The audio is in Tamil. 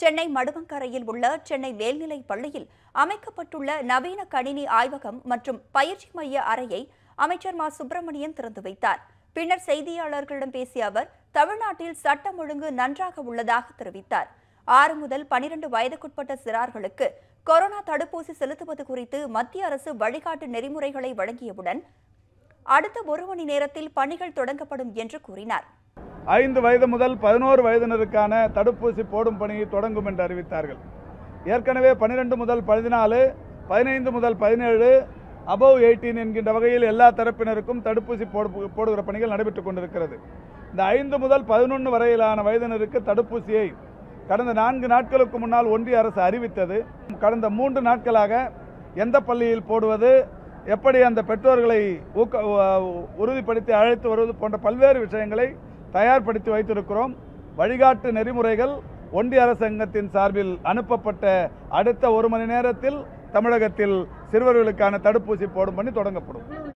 சென்னை மடுவங்கரையில் உள்ள சென்னை மேல்நிலைப் பள்ளியில் அமைக்கப்பட்டுள்ள நவீன கணினி ஆய்வகம் மற்றும் பயிற்சி மைய அறையை அமைச்சர் மா சுப்பிரமணியன் திறந்து வைத்தார் பின்னர் செய்தியாளர்களிடம் பேசிய அவர் தமிழ்நாட்டில் சட்டம் ஒழுங்கு நன்றாக உள்ளதாக தெரிவித்தார் ஆறு முதல் பனிரெண்டு வயதுக்குட்பட்ட சிறார்களுக்கு கொரோனா தடுப்பூசி செலுத்துவது குறித்து மத்திய அரசு வழிகாட்டு நெறிமுறைகளை வழங்கியவுடன் அடுத்த ஒரு மணி நேரத்தில் பணிகள் தொடங்கப்படும் என்று கூறினார் ஐந்து வயது முதல் பதினோரு வயதினருக்கான தடுப்பூசி போடும் பணியை தொடங்கும் என்று அறிவித்தார்கள் ஏற்கனவே பனிரெண்டு முதல் பதினாலு பதினைந்து முதல் பதினேழு அபவ் எயிட்டீன் என்கின்ற வகையில் எல்லா தரப்பினருக்கும் தடுப்பூசி போடு போடுகிற பணிகள் நடைபெற்றுக் கொண்டிருக்கிறது இந்த ஐந்து முதல் பதினொன்று வரையிலான வயதினருக்கு தடுப்பூசியை கடந்த நான்கு நாட்களுக்கு முன்னால் ஒன்றிய அரசு அறிவித்தது கடந்த மூன்று நாட்களாக எந்த பள்ளியில் போடுவது எப்படி அந்த பெற்றோர்களை ஊக்க உறுதிப்படுத்தி அழைத்து வருவது போன்ற பல்வேறு விஷயங்களை தயார்படுத்தி வைத்திருக்கிறோம் வழிகாட்டு நெறிமுறைகள் ஒன்றிய அரசாங்கத்தின் சார்பில் அனுப்பப்பட்ட அடுத்த ஒரு மணி நேரத்தில் தமிழகத்தில் சிறுவர்களுக்கான தடுப்பூசி போடும் பணி தொடங்கப்படும்